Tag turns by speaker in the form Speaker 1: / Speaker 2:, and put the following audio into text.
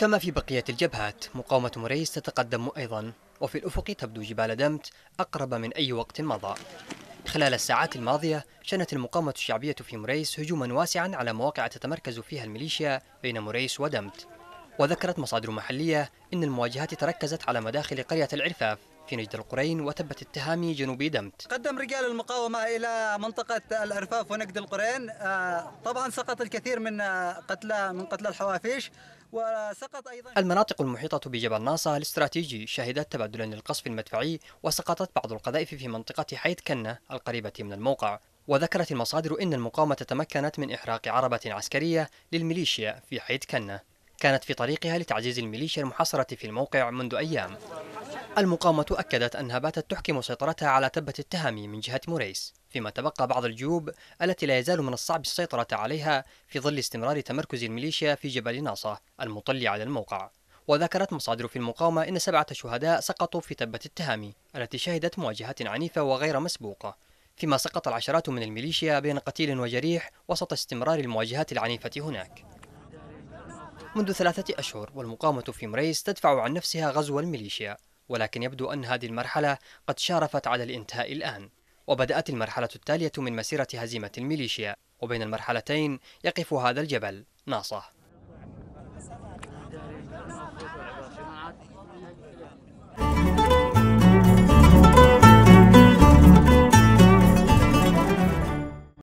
Speaker 1: كما في بقية الجبهات مقاومة مريس تتقدم أيضا وفي الأفق تبدو جبال دمت أقرب من أي وقت مضى خلال الساعات الماضية شنت المقاومة الشعبية في مريس هجوما واسعا على مواقع تتمركز فيها الميليشيا بين مريس ودمت وذكرت مصادر محلية إن المواجهات تركزت على مداخل قرية العرفاف في نجد القرين وتبت اتهامي جنوبي دمت
Speaker 2: قدم رجال المقاومة إلى منطقة الأرفاف ونجد القرين آه، طبعا سقط الكثير من آه، قتلى من قتلى الحوافيش وسقط أيضا
Speaker 1: المناطق المحيطة بجبل ناصا الاستراتيجي شهدت تبادلا للقصف المدفعي وسقطت بعض القذائف في منطقة حيث كنة القريبة من الموقع وذكرت المصادر أن المقاومة تمكنت من إحراق عربة عسكرية للميليشيا في حيث كنة كانت في طريقها لتعزيز الميليشيا المحاصرة في الموقع منذ أيام المقاومة أكدت أنها باتت تحكم سيطرتها على تبة التهامي من جهة موريس فيما تبقى بعض الجيوب التي لا يزال من الصعب السيطرة عليها في ظل استمرار تمركز الميليشيا في جبل ناصة المطل على الموقع وذكرت مصادر في المقاومة أن سبعة شهداء سقطوا في تبة التهامي التي شهدت مواجهات عنيفة وغير مسبوقة فيما سقط العشرات من الميليشيا بين قتيل وجريح وسط استمرار المواجهات العنيفة هناك منذ ثلاثة أشهر والمقاومة في مريس تدفع عن نفسها غزو الميليشيا ولكن يبدو أن هذه المرحلة قد شارفت على الانتهاء الآن وبدأت المرحلة التالية من مسيرة هزيمة الميليشيا وبين المرحلتين يقف هذا الجبل ناصه